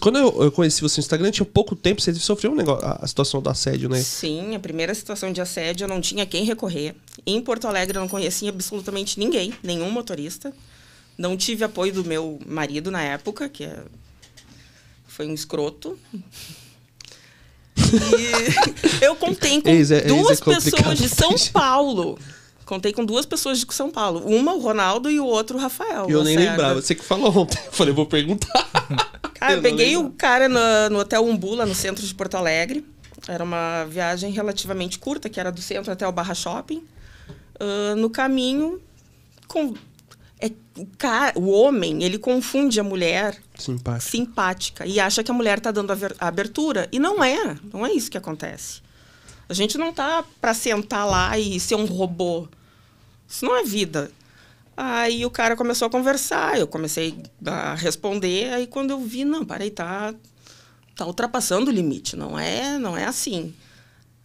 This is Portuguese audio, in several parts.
Quando eu, eu conheci você no Instagram, tinha pouco tempo, você sofreu um negócio, a, a situação do assédio, né? Sim, a primeira situação de assédio, eu não tinha quem recorrer. Em Porto Alegre, eu não conhecia absolutamente ninguém, nenhum motorista. Não tive apoio do meu marido na época, que é... foi um escroto. E eu contei com é, é duas é pessoas de São Paulo. Contei com duas pessoas de São Paulo. Uma, o Ronaldo, e o outro, o Rafael. Eu nem lembrava. Você que falou ontem. Eu falei, vou perguntar. Ah, eu peguei o cara no, no Hotel Umbu, lá no centro de Porto Alegre. Era uma viagem relativamente curta, que era do centro até o Barra Shopping. Uh, no caminho, com, é, o, o homem, ele confunde a mulher simpática. simpática e acha que a mulher está dando a, ver, a abertura. E não é, não é isso que acontece. A gente não tá para sentar lá e ser um robô. Isso não é vida. Aí o cara começou a conversar, eu comecei a responder, aí quando eu vi, não, parei, tá, tá ultrapassando o limite, não é, não é assim.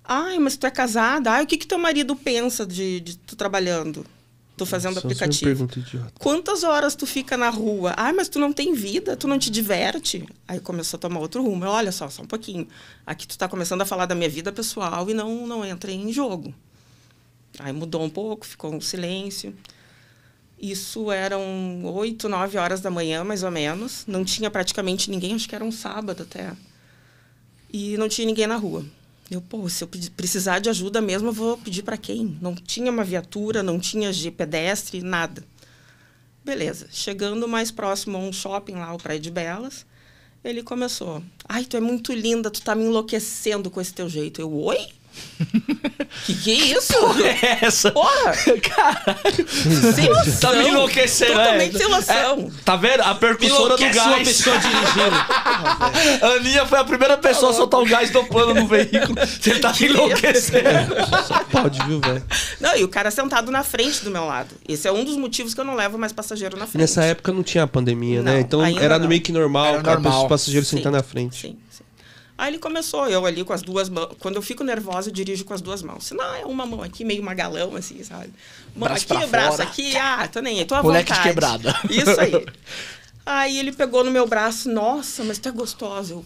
Ai, mas tu é casada? Ai, o que que teu marido pensa de, de tu trabalhando? Tô fazendo Só aplicativo. Pergunta idiota. Quantas horas tu fica na rua? ai mas tu não tem vida, tu não te diverte. Aí começou a tomar outro rumo. Eu, Olha só, só um pouquinho. Aqui tu tá começando a falar da minha vida pessoal e não, não entra em jogo. Aí mudou um pouco, ficou um silêncio. Isso eram oito, nove horas da manhã, mais ou menos. Não tinha praticamente ninguém, acho que era um sábado até. E não tinha ninguém na rua. Eu, pô, se eu precisar de ajuda mesmo, eu vou pedir para quem? Não tinha uma viatura, não tinha de pedestre, nada. Beleza. Chegando mais próximo a um shopping lá, o Praia de Belas, ele começou. Ai, tu é muito linda, tu tá me enlouquecendo com esse teu jeito. Eu, oi? Que que é isso? é essa? Porra! Caralho! Sem noção! Tá me enlouquecendo, Totalmente é. Né? sem noção. É, tá vendo? A percussora do gás. uma pessoa dirigindo. Aninha foi a primeira pessoa a soltar o gás dopando no veículo. Você tá me é? enlouquecendo. só pode, viu, velho? Não, e o cara sentado na frente do meu lado. Esse é um dos motivos que eu não levo mais passageiro na frente. Nessa época não tinha pandemia, né? não, né? Então era não. meio que normal, era cara, normal. os passageiros sentar na frente. Sim, sim. Aí ele começou, eu ali com as duas mãos. Quando eu fico nervosa, eu dirijo com as duas mãos. Não é uma mão aqui, meio magalão, assim, sabe? Mão braço aqui, braço fora. aqui, ah, tô nem aí, tô à Moleque vontade. quebrada. Isso aí. Aí ele pegou no meu braço, nossa, mas tu é gostosa. Eu,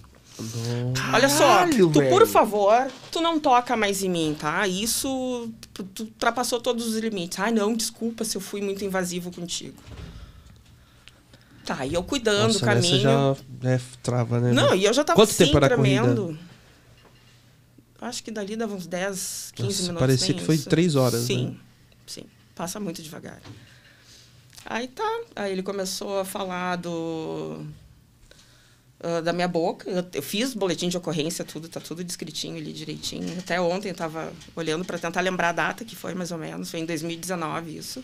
Olha só, tu, por favor, tu não toca mais em mim, tá? Isso, tu ultrapassou todos os limites. Ai, não, desculpa se eu fui muito invasivo contigo. Tá, e eu cuidando Nossa, do né, caminho. já é, trava, né? Não, e eu já tava Quanto tempo era tremendo. Corrida? Acho que dali dava uns 10, 15 Nossa, minutos. Parecia que isso. foi 3 horas, né? sim, né? Sim, Passa muito devagar. Aí tá. Aí ele começou a falar do. Uh, da minha boca. Eu, eu, fiz boletim de ocorrência, tudo, tá tudo descritinho ali direitinho. Até ontem eu tava olhando para tentar lembrar a data que foi, mais ou menos. Foi em 2019 isso.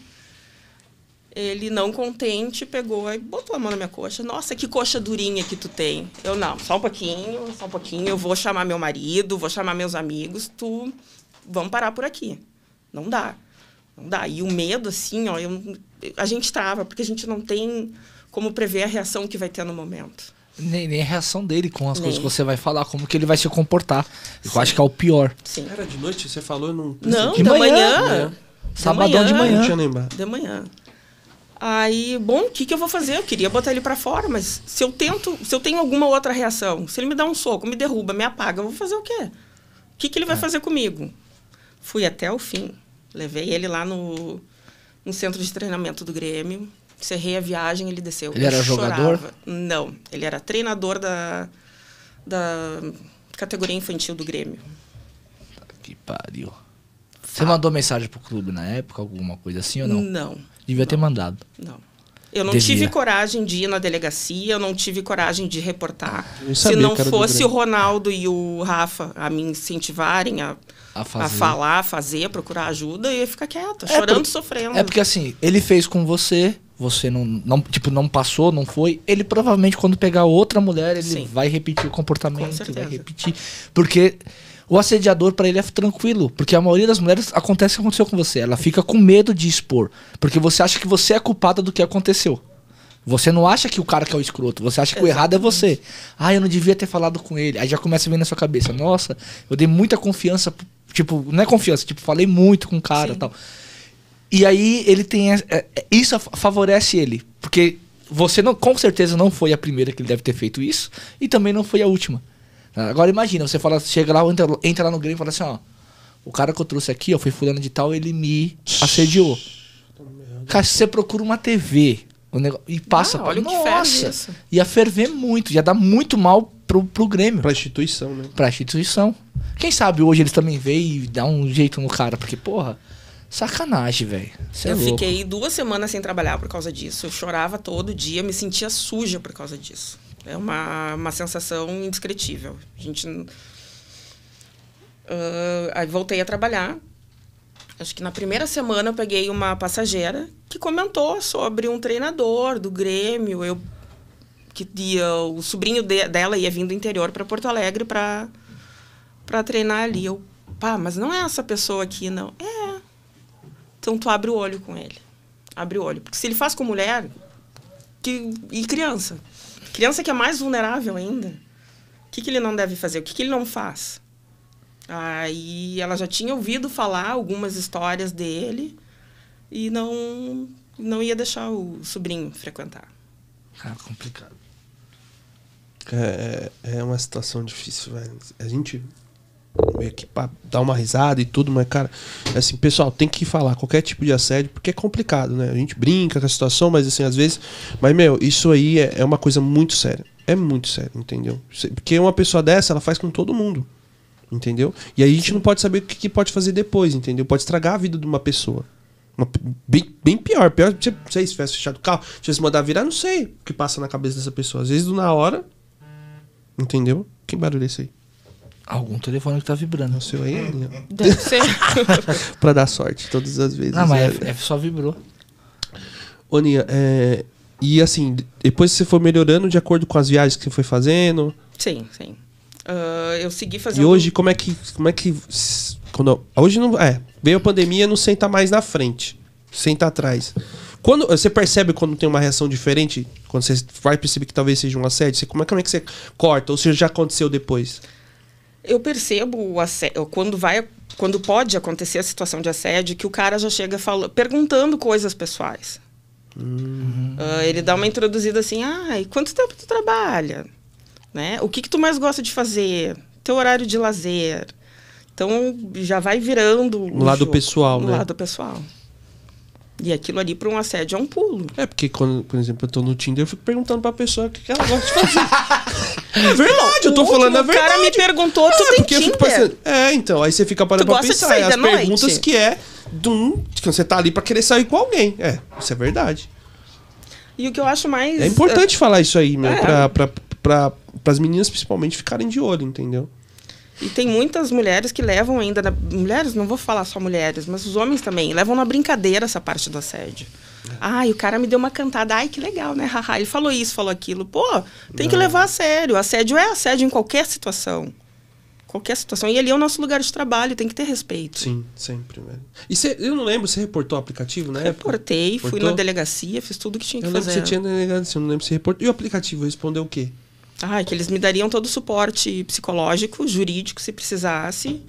Ele, não contente, pegou e botou a mão na minha coxa. Nossa, que coxa durinha que tu tem. Eu, não, só um pouquinho, só um pouquinho. Eu vou chamar meu marido, vou chamar meus amigos. Tu, vamos parar por aqui. Não dá. Não dá. E o medo, assim, ó, eu, a gente trava, porque a gente não tem como prever a reação que vai ter no momento. Nem, nem a reação dele com as nem. coisas que você vai falar, como que ele vai se comportar. Sim. Eu acho que é o pior. Sim. Era de noite? Você falou, não... Não, de manhã. manhã. Sabadão de manhã. De manhã. De manhã. Aí, bom, o que, que eu vou fazer? Eu queria botar ele para fora, mas se eu tento, se eu tenho alguma outra reação, se ele me dá um soco, me derruba, me apaga, eu vou fazer o quê? O que, que ele vai é. fazer comigo? Fui até o fim. Levei ele lá no, no centro de treinamento do Grêmio. Encerrei a viagem, ele desceu. Ele era jogador? Não, ele era treinador da, da categoria infantil do Grêmio. Tá, que pariu. Você mandou mensagem pro clube na época, alguma coisa assim ou não? Não. Devia não, ter mandado. Não. Eu não Devia. tive coragem de ir na delegacia, eu não tive coragem de reportar. Se não fosse o Ronaldo e o Rafa a me incentivarem a, a, a falar, a fazer, a procurar ajuda, eu ia ficar quieta, é chorando, por... sofrendo. É porque assim, ele fez com você, você não, não, tipo, não passou, não foi, ele provavelmente quando pegar outra mulher, ele Sim. vai repetir o comportamento, vai repetir. Porque o assediador para ele é tranquilo, porque a maioria das mulheres acontece o que aconteceu com você. Ela fica com medo de expor, porque você acha que você é culpada do que aconteceu. Você não acha que o cara que é o escroto, você acha que Exatamente. o errado é você. Ah, eu não devia ter falado com ele. Aí já começa a vir na sua cabeça, nossa, eu dei muita confiança, tipo, não é confiança, tipo, falei muito com o cara, Sim. tal. E aí ele tem é, é, isso favorece ele, porque você não, com certeza não foi a primeira que ele deve ter feito isso e também não foi a última. Agora imagina, você fala, chega lá, entra, entra lá no Grêmio e fala assim, ó. O cara que eu trouxe aqui, ó, foi fulano de tal, ele me assediou. Cara, se você procura uma TV o negócio, e passa. Ah, olha o que ferve isso. ia ferver muito, ia dar muito mal pro, pro Grêmio. Pra instituição, né? Pra instituição. Quem sabe hoje eles também veem e dá um jeito no cara, porque, porra, sacanagem, velho. É eu fiquei duas semanas sem trabalhar por causa disso. Eu chorava todo dia, me sentia suja por causa disso. É uma, uma sensação indescritível. A gente. Uh, aí voltei a trabalhar. Acho que na primeira semana eu peguei uma passageira que comentou sobre um treinador do Grêmio. Eu que ia, o sobrinho de, dela ia vir do interior para Porto Alegre para para treinar ali. Eu, pá, mas não é essa pessoa aqui, não. É. Então tu abre o olho com ele. Abre o olho. Porque se ele faz com mulher que, e criança, Criança que é mais vulnerável ainda. O que, que ele não deve fazer? O que, que ele não faz? Aí ela já tinha ouvido falar algumas histórias dele e não, não ia deixar o sobrinho frequentar. Cara ah, complicado. É, é, é uma situação difícil, velho. A gente meio que pra dar uma risada e tudo, mas, cara, assim, pessoal, tem que falar qualquer tipo de assédio, porque é complicado, né? A gente brinca com a situação, mas assim, às vezes. Mas, meu, isso aí é, é uma coisa muito séria. É muito sério, entendeu? Porque uma pessoa dessa, ela faz com todo mundo. Entendeu? E aí a gente não pode saber o que, que pode fazer depois, entendeu? Pode estragar a vida de uma pessoa. Uma, bem, bem pior. Pior se você tivesse fechado o carro, tivesse mandado virar, não sei o que passa na cabeça dessa pessoa. Às vezes, na hora. Entendeu? Que barulho é esse aí? Algum telefone que tá vibrando. O seu aí? Deve ser. pra dar sorte todas as vezes. Não, mas é, é, é só vibrou. Ô, é, e assim, depois você foi melhorando de acordo com as viagens que você foi fazendo? Sim, sim. Uh, eu segui fazendo. E hoje, como é que. Como é que. Quando, hoje não. É, veio a pandemia, não senta mais na frente. Senta atrás. Quando, você percebe quando tem uma reação diferente? Quando você vai perceber que talvez seja um assédio? Você, como, é, como é que você corta? Ou se já aconteceu depois? eu percebo assédio, quando vai quando pode acontecer a situação de assédio que o cara já chega falando, perguntando coisas pessoais. Uhum. Uh, ele dá uma introduzida assim, ah, e quanto tempo tu trabalha? Né? O que, que tu mais gosta de fazer? Teu horário de lazer. Então já vai virando o lado jogo, pessoal, né? lado pessoal. E aquilo ali para um assédio é um pulo. É, porque quando, por exemplo, eu tô no Tinder, eu fico perguntando pra pessoa o que ela gosta de fazer. É verdade, eu tô falando a verdade. O cara me perguntou, tu é, tem Tinder? Pensando, é, então, aí você fica parando tu pra pensar. É, as perguntas que é do, que você tá ali pra querer sair com alguém. É, isso é verdade. E o que eu acho mais... É importante eh, falar isso aí, meu, é. pra, pra, pra, pra as meninas principalmente ficarem de olho, entendeu? E tem muitas mulheres que levam ainda. Na... Mulheres, não vou falar só mulheres, mas os homens também, levam na brincadeira essa parte do assédio. Ai, o cara me deu uma cantada. Ai, que legal, né? Haha, ele falou isso, falou aquilo. Pô, tem que levar a sério. Assédio é assédio em qualquer situação. Qualquer situação. E ali é o nosso lugar de trabalho, tem que ter respeito. Sim, sempre. Velho. Né. E eu não lembro, você reportou o aplicativo na Reportei, época? Reportei, fui na delegacia, fiz tudo que tinha eu que fazer. Eu lembro que você tinha na delegacia, não lembro se reportou. E o aplicativo respondeu o quê? Ah, é que eles me dariam todo o suporte psicológico, jurídico, se precisasse.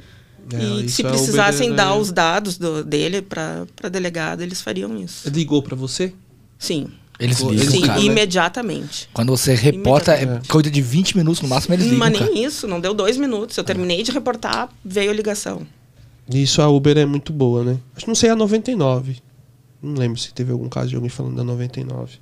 É, e se é precisassem BD, né? dar os dados do, dele para delegado, eles fariam isso. Ligou para você? Sim. Eles ligam, Sim, cara, imediatamente. Quando você reporta, é coisa de 20 minutos no máximo, eles ligam. Mas nem cara. isso, não deu dois minutos. Eu ah. terminei de reportar, veio a ligação. Isso a Uber é muito boa, né? Acho que não sei a 99. Não lembro se teve algum caso de alguém falando da 99.